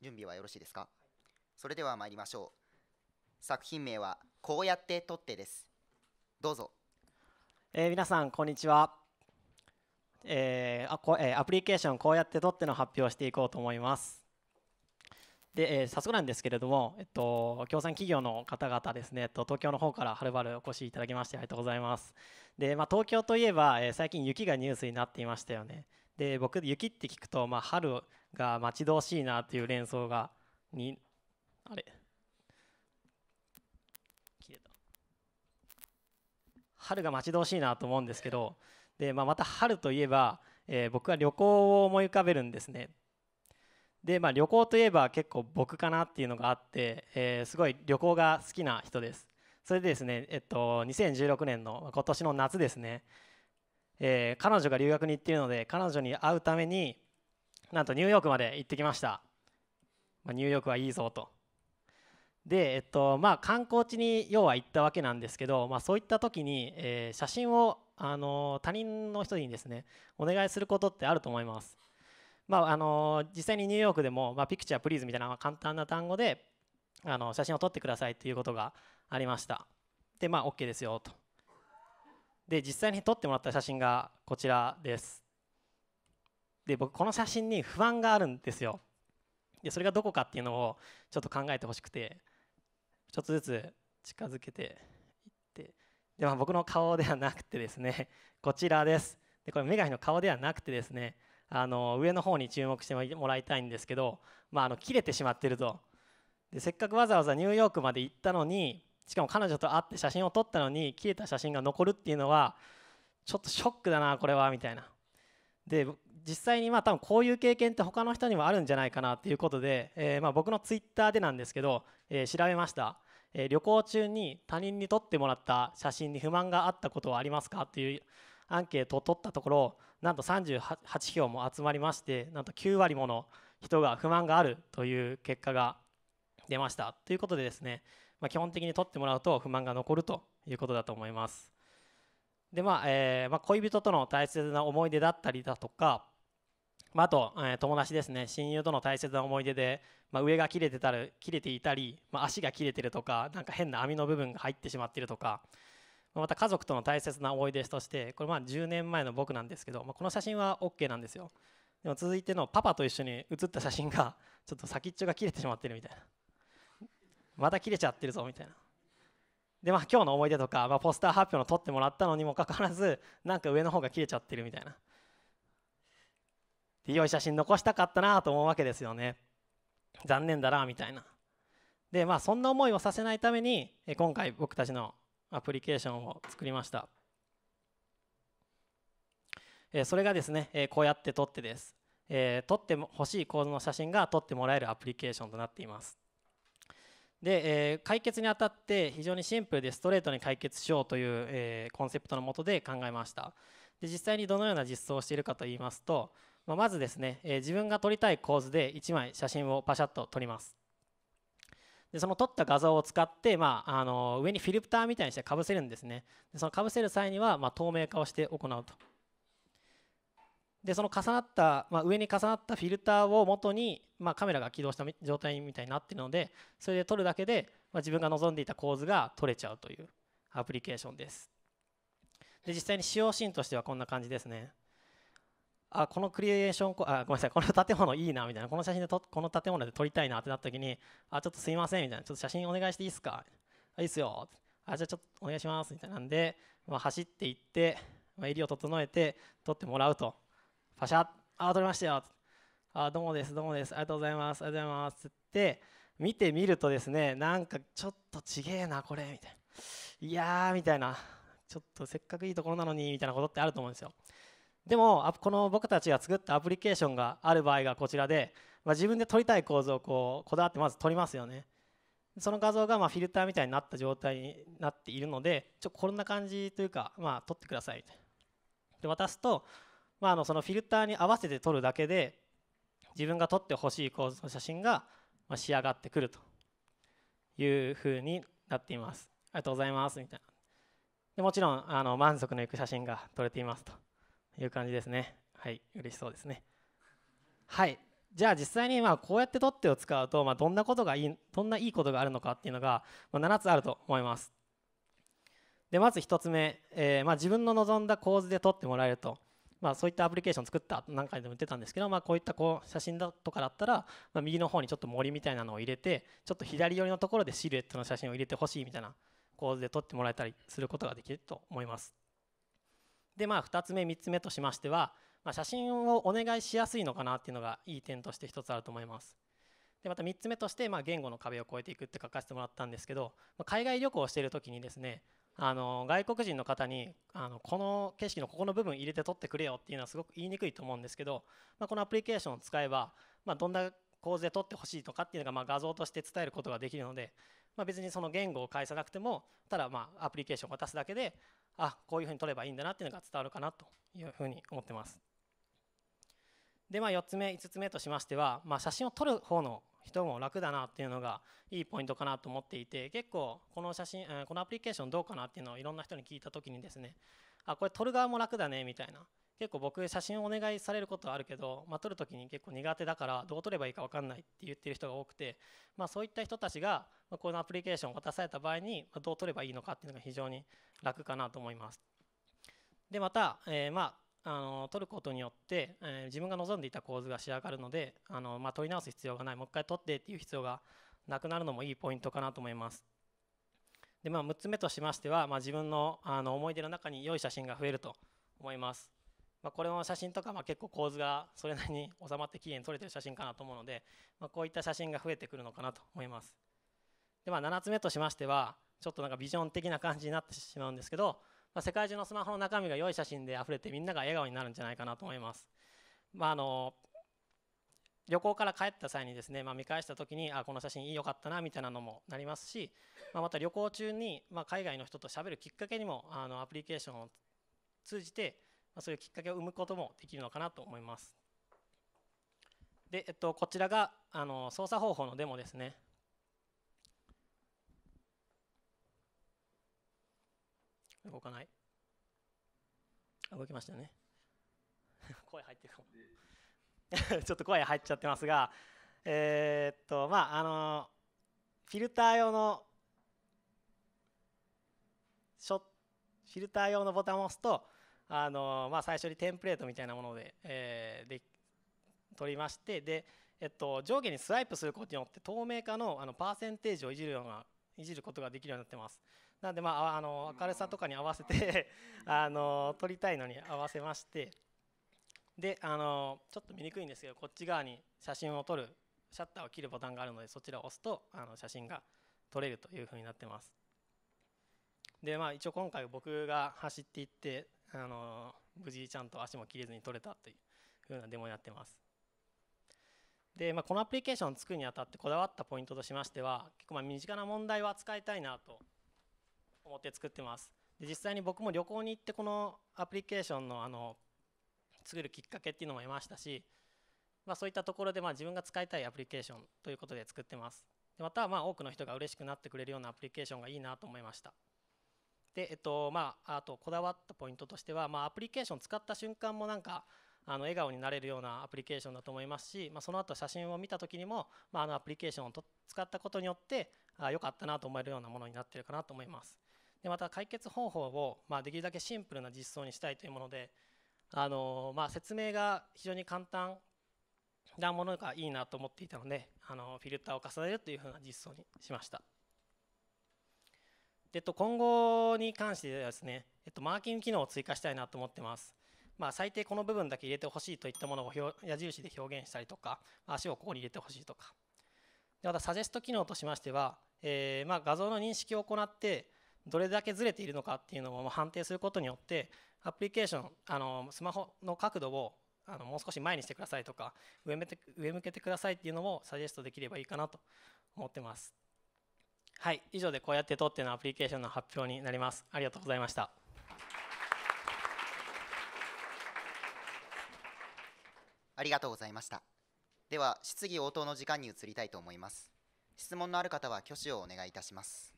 準備はよろしいですかそれでは参りましょう作品名はこうやって撮ってですどうぞ、えー、皆さんこんにちは、えーあこえー、アプリケーションこうやって撮っての発表をしていこうと思いますで、えー、早速なんですけれども、えっと、共産企業の方々ですね、えっと、東京の方からはるばるお越しいただきましてありがとうございますで、まあ、東京といえば、えー、最近雪がニュースになっていましたよねで僕雪って聞くと、まあ、春が待ち遠しいなっていう連想がにあれ春が待ち遠しいなと思うんですけどで、まあ、また春といえば、えー、僕は旅行を思い浮かべるんですねで、まあ、旅行といえば結構僕かなっていうのがあって、えー、すごい旅行が好きな人ですそれでですね、えっと、2016年の今年の夏ですね、えー、彼女が留学に行っているので彼女に会うためになんとニューヨークまで行ってきました、まあ、ニューヨークはいいぞとでえっとまあ観光地に要は行ったわけなんですけど、まあ、そういった時に、えー、写真をあの他人の人にですねお願いすることってあると思います、まあ、あの実際にニューヨークでも、まあ、ピクチャープリーズみたいな簡単な単語であの写真を撮ってくださいということがありましたでまあ OK ですよとで実際に撮ってもらった写真がこちらですで僕この写真に不安があるんですよでそれがどこかっていうのをちょっと考えてほしくてちょっとずつ近づけていってで、ま僕の顔ではなくてですね こちらですでこれメガヒの顔ではなくてですねあの上の方に注目してもらいたいんですけど、まあ、あの切れてしまってるとでせっかくわざわざニューヨークまで行ったのにしかも彼女と会って写真を撮ったのに切れた写真が残るっていうのはちょっとショックだなこれはみたいなで実際にまあ多分こういう経験って他の人にもあるんじゃないかなっていうことで、えー、まあ僕のツイッターでなんですけど、えー、調べました、えー、旅行中に他人に撮ってもらった写真に不満があったことはありますかっていうアンケートを取ったところなんと38票も集まりましてなんと9割もの人が不満があるという結果が出ましたということでですね、まあ、基本的に撮ってもらうと不満が残るということだと思います。でまあえーまあ、恋人との大切な思い出だったりだとか、まあ、あと、え友達ですね親友との大切な思い出で、まあ、上が切れてたる切れていたり、まあ、足が切れてるとかなんか変な網の部分が入ってしまってるとか、まあ、また家族との大切な思い出としてこれまあ10年前の僕なんですけど、まあ、この写真は OK なんですよでも続いてのパパと一緒に写った写真がちょっと先っちょが切れてしまってるみたいなまた切れちゃってるぞみたいなでまあ今日の思い出とか、まあ、ポスター発表の撮ってもらったのにもかかわらずなんか上の方が切れちゃってるみたいな良い写真残したかったなと思うわけですよね残念だなみたいなでまあそんな思いをさせないために今回僕たちのアプリケーションを作りましたそれがですねこうやって撮ってです撮ってほしい構図の写真が撮ってもらえるアプリケーションとなっていますで、え解決にあたって非常にシンプルでストレートに解決しようという、えコンセプトのもとで考えましたで実際にどのような実装をしているかといいますと、まあ、まずですね、えー、自分が撮りたい構図で1枚写真をパシャッと撮りますでその撮った画像を使って、まあ、あの上にフィルターみたいにしてかぶせるんですねでそのかぶせる際には、まあ、透明化をして行うとでその重なった、まあ、上に重なったフィルターを元に、まあ、カメラが起動した状態みたいになってるのでそれで撮るだけで、まあ、自分が望んでいた構図が撮れちゃうというアプリケーションですで実際に使用シーンとしてはこんな感じですねあこのクリエーションあごめんなさいこの建物いいなみたいなこの写真でとこの建物で撮りたいなってなった時にあちょっとすいませんみたいなちょっと写真お願いしていいですかいいっすよあじゃあちょっとお願いしますみたいなんで、まあ、走っていって、まあ、襟を整えて撮ってもらうとパシャッあ撮りましたよあどうもですどうもですありがとうございますありがとうございますって見てみるとですねなんかちょっとちげえなこれみたいないやーみたいなちょっとせっかくいいところなのにみたいなことってあると思うんですよでもこの僕たちが作ったアプリケーションがある場合がこちらで、まあ、自分で撮りたい構造をこうこだわってまず撮りますよねその画像がまフィルターみたいになった状態になっているのでちょっとこんな感じというか、まあ、撮ってくださいとで渡すと、まあ、あのそのフィルターに合わせて撮るだけで自分が撮ってほしい構図の写真が仕上がってくるというふうになっていますありがとうございますみたいなでもちろんあの満足のいく写真が撮れていますという感じですねはい嬉しそうですねはいじゃあ実際にまあこうやって取っ手を使うとまあどんなことがいいどんないいことがあるのかっていうのがまあ7つあると思いますでまず1つ目、えまあ自分の望んだ構図で撮ってもらえると、まあ、そういったアプリケーション作った何回でも言ってたんですけど、まあ、こういったこう写真だとかだったら、まあ、右の方にちょっと森みたいなのを入れてちょっと左寄りのところでシルエットの写真を入れてほしいみたいな構図で撮ってもらえたりすることができると思います。でまあ2つ目3つ目としましては、まあ、写真をお願いしやすいのかなっていうのがいい点として1つあると思います。でまた3つ目として、まあ、言語の壁を越えていくって書かせてもらったんですけど、まあ、海外旅行をしている時にですねあの外国人の方にあのこの景色のここの部分入れて撮ってくれよっていうのはすごく言いにくいと思うんですけど、まあ、このアプリケーションを使えば、まあ、どんな構図で撮ってほしいとかっていうのがまあ画像として伝えることができるので、まあ、別にその言語を返さなくてもただまあアプリケーションを渡すだけであこういうふうに取ればいいんだなっていうのが伝わるかなというふうに思ってます。でまあ4つ目5つ目としましては、まあ、写真を撮る方の人も楽だなっていうのがいいポイントかなと思っていて結構この写真このアプリケーションどうかなっていうのをいろんな人に聞いた時にですねあこれ撮る側も楽だねみたいな結構僕写真をお願いされることはあるけど、まあ、撮る時に結構苦手だからどう撮ればいいか分かんないって言ってる人が多くて、まあ、そういった人たちがこのアプリケーションを渡された場合にどう撮ればいいのかっていうのが非常に楽かなと思います。でまた、えー、まあ、あの撮ることによって、えー、自分が望んでいた構図が仕上がるのであの、まあ、撮り直す必要がないもう一回撮ってっていう必要がなくなるのもいいポイントかなと思います。でまあ、6つ目としましては、まあ、自分のあの思い出の中に良い写真が増えると思います。まあ、これの写真とかまあ結構構図がそれなりに収まって期限取に撮れてる写真かなと思うので、まあ、こういった写真が増えてくるのかなと思います。でまあ、7つ目としましてはちょっとなんかビジョン的な感じになってしまうんですけど、まあ、世界中のスマホの中身が良い写真で溢れてみんなが笑顔になるんじゃないかなと思います。まあ、あの旅行から帰った際にですね、まあ、見返した時にあこの写真いいよかったなみたいなのもなりますし、まあ、また旅行中に、まあ、海外の人としゃべるきっかけにもあのアプリケーションを通じてまそういうきっかけを生むこともできるのかなと思います。で、えっと、こちらがあの操作方法のデモですね。動かない。動きましたね。声入ってるかも。ちょっと声入っちゃってますが、えー、っと、まあ、あの、フィルター用の、ショフィルター用のボタンを押すと、あのまあ、最初にテンプレートみたいなもので,、えー、で取りましてで、えっと、上下にスワイプすることによって透明化のあのパーセンテージをいじるようないじることができるようになってます。なので、まあ、あの明るさとかに合わせてあの撮りたいのに合わせましてであのちょっと見にくいんですけどこっち側に写真を撮るシャッターを切るボタンがあるのでそちらを押すとあの写真が撮れるというふうになってます。でまあ、一応今回僕が走っていってあの無事ちゃんと足も切れずに取れたというふうなデモをやってます。で、まあ、このアプリケーションを作るにあたってこだわったポイントとしましては結構まあ身近な問題を扱いたいなと思って作ってます。で実際に僕も旅行に行ってこのアプリケーションのあの作るきっかけっていうのも得ましたし、まあ、そういったところでまあ自分が使いたいアプリケーションということで作ってます。でまたまあ多くの人が嬉しくなってくれるようなアプリケーションがいいなと思いました。で、えっとまあ、あとこだわったポイントとしては、まあ、アプリケーション使った瞬間もなんかあの笑顔になれるようなアプリケーションだと思いますし、まあ、その後写真を見た時にも、まあ、あのアプリケーションを使ったことによってあよかったなと思えるようなものになってるかなと思いますでまた解決方法を、まあ、できるだけシンプルな実装にしたいというものであの、まあ、説明が非常に簡単なものがいいなと思っていたのであのフィルターを重ねるというふうな実装にしました。えっと、今後に関してですね、えっと、マーキング機能を追加したいなと思ってます。まあ、最低この部分だけ入れてほしいといったものを矢印で表現したりとか、足をここに入れてほしいとか。でまた、サジェスト機能としましては、えー、まあ画像の認識を行って、どれだけずれているのかっていうのを判定することによって、アプリケーション、あのスマホの角度をあのもう少し前にしてくださいとか上向けてくださいっていうのもサジェストできればいいかなと思ってます。はい、以上でこうやって取ってのアプリケーションの発表になります。ありがとうございました。ありがとうございました。では質疑応答の時間に移りたいと思います。質問のある方は挙手をお願いいたします。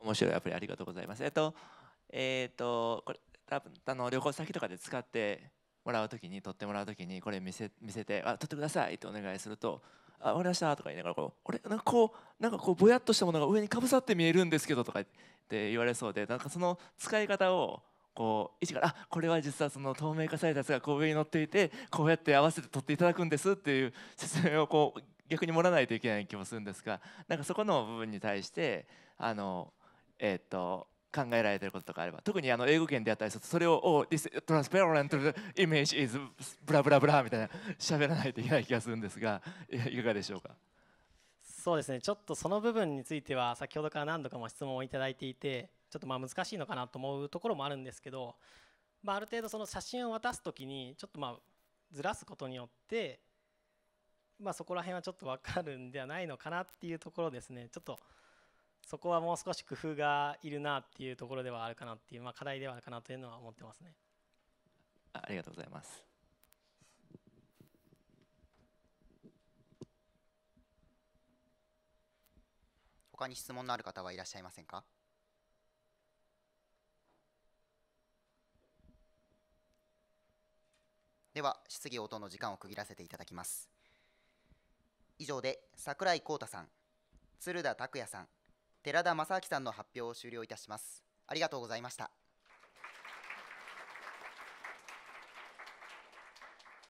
面白いアプリありがとうございます。えっと、えっ、と、これ、多分あの旅行先とかで使ってもらうときに、撮ってもらうときに、これ見せ見せて、あ、撮ってくださいってお願いすると、あ、わりましたとか言いながらこう、俺、なんかこう、なんかこう、ぼやっとしたものが上にかぶさって見えるんですけどとかって言われそうで、なんかその使い方を、こう一からあこれは実はその透明化されたやつがこう上に乗っていてこうやって合わせて撮っていただくんですっていう説明をこう逆に盛らないといけない気もするんですがなんかそこの部分に対してあのえー、っと考えられてることとかあれば特にあの英語圏であったりするとそれを「お、oh, This transparent image is ブラブラブラ」みたいな喋らないといけない気がするんですがいかがでしょうかそうですねちょっとその部分については先ほどから何度かも質問を頂いていてちょっとまあ難しいのかなと思うところもあるんですけど、まあ、ある程度その写真を渡す時にちょっとまあずらすことによってまあそこら辺はちょっと分かるんではないのかなっていうところですねちょっと。そこはもう少し工夫がいるなっていうところではあるかなっていう、まあ、課題ではあるかなというのは思ってますね。ありがとうございます。他に質問のある方はいらっしゃいませんかでは質疑応答の時間を区切らせていただきます以上で櫻井浩太さん鶴田拓也さん寺田正明さんの発表を終了いたしますありがとうございました